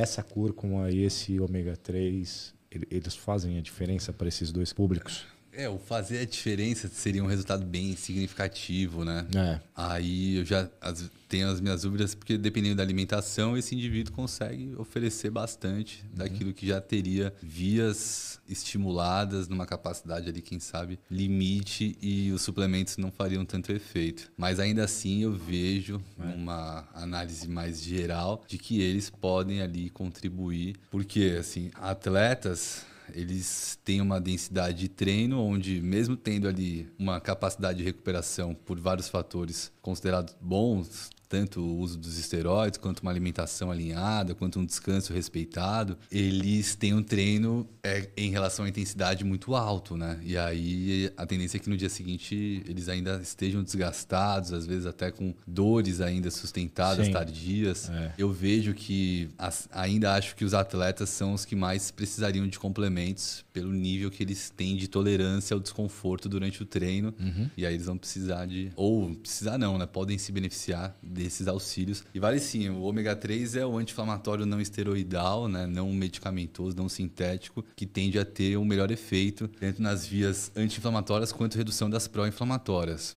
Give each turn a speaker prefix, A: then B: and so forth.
A: essa cor com a, esse ômega 3, eles fazem a diferença para esses dois públicos? É, o fazer a diferença seria um resultado bem significativo, né? É. Aí eu já as, tenho as minhas dúvidas, porque dependendo da alimentação, esse indivíduo consegue oferecer bastante uhum. daquilo que já teria vias estimuladas numa capacidade ali, quem sabe, limite e os suplementos não fariam tanto efeito. Mas ainda assim eu vejo é. uma análise mais geral de que eles podem ali contribuir, porque assim, atletas eles têm uma densidade de treino onde, mesmo tendo ali uma capacidade de recuperação por vários fatores considerados bons, tanto o uso dos esteroides, quanto uma alimentação alinhada, quanto um descanso respeitado, eles têm um treino é, em relação à intensidade muito alto, né? E aí a tendência é que no dia seguinte eles ainda estejam desgastados, às vezes até com dores ainda sustentadas, Sim. tardias. É. Eu vejo que as, ainda acho que os atletas são os que mais precisariam de complementos pelo nível que eles têm de tolerância ao desconforto durante o treino. Uhum. E aí eles vão precisar de. Ou precisar não, né? Podem se beneficiar desses auxílios. E vale sim, o ômega 3 é o anti-inflamatório não esteroidal, né? não medicamentoso, não sintético, que tende a ter um melhor efeito tanto nas vias anti-inflamatórias quanto redução das pró-inflamatórias.